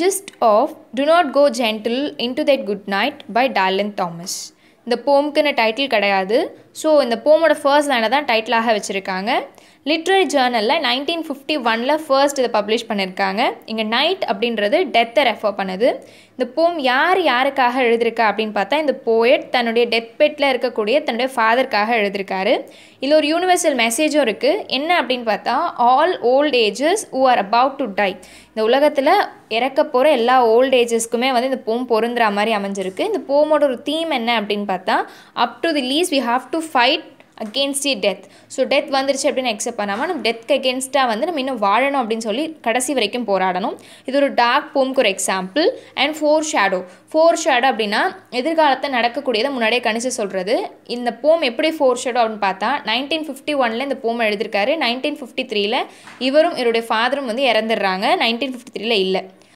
Gist of Do Not Go Gentle Into That Good Night by Dylan Thomas. இந்த போம்க்குன்னு title கிடையாது so இந்த போமோட first லைனை தான் டைட்டிலாக வச்சுருக்காங்க லிட்ரரி ஜேர்னலில் நைன்டீன் ஃபிஃப்டி ஒனில் ஃபர்ஸ்ட் இதை பப்ளிஷ் பண்ணியிருக்காங்க இங்கே நைட் அப்படின்றது டெத்தை ரெஃபர் பண்ணுது இந்த போம் யார் யாருக்காக எழுதியிருக்கா அப்படின்னு பார்த்தா இந்த போயட் தன்னுடைய டெத் பெட்டில் இருக்கக்கூடிய தன்னுடைய ஃபாதருக்காக எழுதியிருக்காரு இதில் ஒரு யூனிவர்சல் மெசேஜும் இருக்குது என்ன அப்படின்னு பார்த்தா all old ages who are about to die இந்த உலகத்தில் இறக்க போகிற எல்லா ஓல்ட் ஏஜஸ்க்குமே வந்து இந்த போம் பொருந்துற மாதிரி அமைஞ்சிருக்கு இந்த போமோட ஒரு தீம் என்ன அப்படின்னு பார்த்தா up to the least we have to fight against the death so death வந்துருச்சு அப்படின்னு அக்செப்ட் பண்ணாமல் நம்ம டெத்க்கு அகேன்ஸ்டாக வந்து நம்ம இன்னும் வாழணும் அப்படின்னு சொல்லி கடைசி வரைக்கும் போராடணும் இது ஒரு டார்க் போம்க்கு ஒரு example and foreshadow foreshadow அப்படின்னா எதிர்காலத்தில் நடக்கக்கூடியதை முன்னாடியே கணிச்சு சொல்கிறது இந்த போம் எப்படி ஃபோர் ஷேடோ அப்படின்னு பார்த்தா நைன்டீன் ஃபிஃப்டி ஒனில் இந்த போம் எழுதியிருக்காரு நைன்டீன் ஃபிஃப்டி த்ரீல இவரும் இவருடைய ஃபாதரும் வந்து இறந்துடுறாங்க நைன்டீன் ஃபிஃப்டி த்ரீல இல்லை